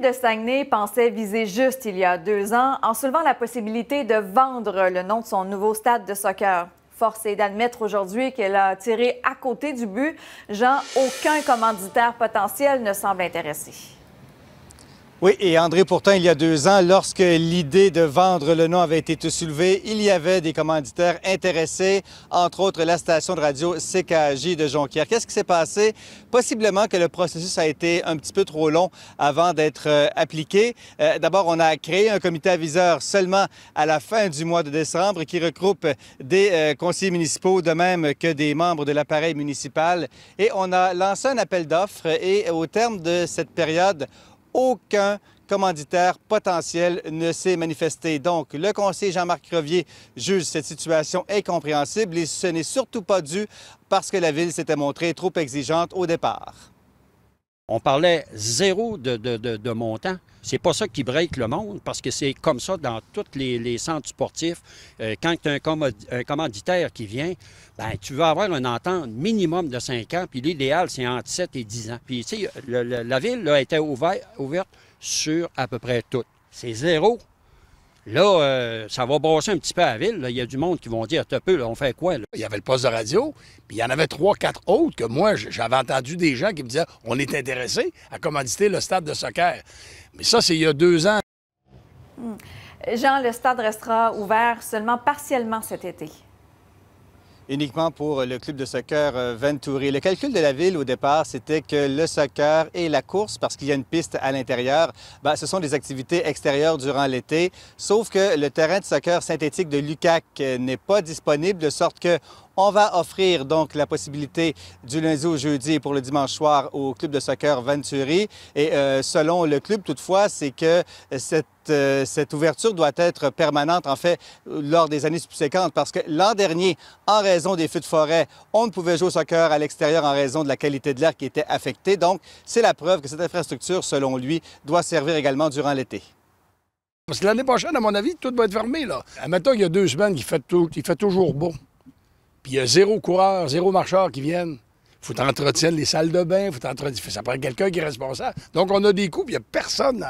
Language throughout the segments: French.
de Saguenay pensait viser juste il y a deux ans en soulevant la possibilité de vendre le nom de son nouveau stade de soccer. Forcé d'admettre aujourd'hui qu'elle a tiré à côté du but. Jean, aucun commanditaire potentiel ne semble intéressé. Oui, et André, pourtant, il y a deux ans, lorsque l'idée de vendre le nom avait été soulevée, il y avait des commanditaires intéressés, entre autres la station de radio CKJ de Jonquière. Qu'est-ce qui s'est passé? Possiblement que le processus a été un petit peu trop long avant d'être euh, appliqué. Euh, d'abord, on a créé un comité aviseur seulement à la fin du mois de décembre qui regroupe des euh, conseillers municipaux, de même que des membres de l'appareil municipal. Et on a lancé un appel d'offres et au terme de cette période, aucun commanditaire potentiel ne s'est manifesté. Donc, le conseiller Jean-Marc Crevier juge cette situation incompréhensible et ce n'est surtout pas dû parce que la ville s'était montrée trop exigeante au départ. On parlait zéro de, de, de, montant. C'est pas ça qui break le monde, parce que c'est comme ça dans tous les, centres sportifs. Euh, quand tu as un, commanditaire qui vient, ben, tu veux avoir un entente minimum de 5 ans, puis l'idéal, c'est entre 7 et 10 ans. Puis, tu sais, la ville a été ouverte sur à peu près tout. C'est zéro Là, euh, ça va brosser un petit peu à la ville. Il y a du monde qui vont dire, tu peu, on fait quoi? Il y avait le poste de radio, puis il y en avait trois, quatre autres que moi, j'avais entendu des gens qui me disaient, on est intéressé à commanditer le stade de soccer. Mais ça, c'est il y a deux ans. Hmm. Jean, le stade restera ouvert seulement partiellement cet été uniquement pour le club de soccer euh, Venturi. Le calcul de la ville au départ, c'était que le soccer et la course, parce qu'il y a une piste à l'intérieur, ben, ce sont des activités extérieures durant l'été, sauf que le terrain de soccer synthétique de Lucac euh, n'est pas disponible, de sorte que on va offrir donc la possibilité du lundi au jeudi et pour le dimanche soir au club de soccer Venturi. Et euh, selon le club, toutefois, c'est que cette euh, cette, ouverture doit être permanente, en fait, lors des années subséquentes, parce que l'an dernier, en raison des feux de forêt, on ne pouvait jouer au soccer à l'extérieur en raison de la qualité de l'air qui était affectée. Donc, c'est la preuve que cette infrastructure, selon lui, doit servir également durant l'été. Parce que l'année prochaine, à mon avis, tout va être fermé. Là. Admettons il y a deux semaines qu'il fait, fait toujours beau. Puis il y a zéro coureur, zéro marcheur qui viennent. Il faut entretenir les salles de bain, faut entretenir... ça prend quelqu'un qui est responsable. Donc on a des coûts, puis il n'y a personne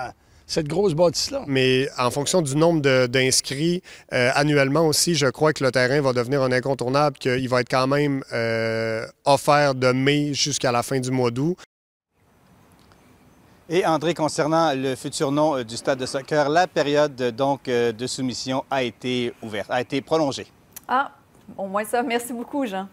cette grosse bâtisse-là. Mais en fonction du nombre d'inscrits euh, annuellement aussi, je crois que le terrain va devenir un incontournable, qu'il va être quand même euh, offert de mai jusqu'à la fin du mois d'août. Et André, concernant le futur nom euh, du stade de soccer, la période donc de soumission a été ouverte, a été prolongée. Ah, au moins ça. Merci beaucoup, Jean.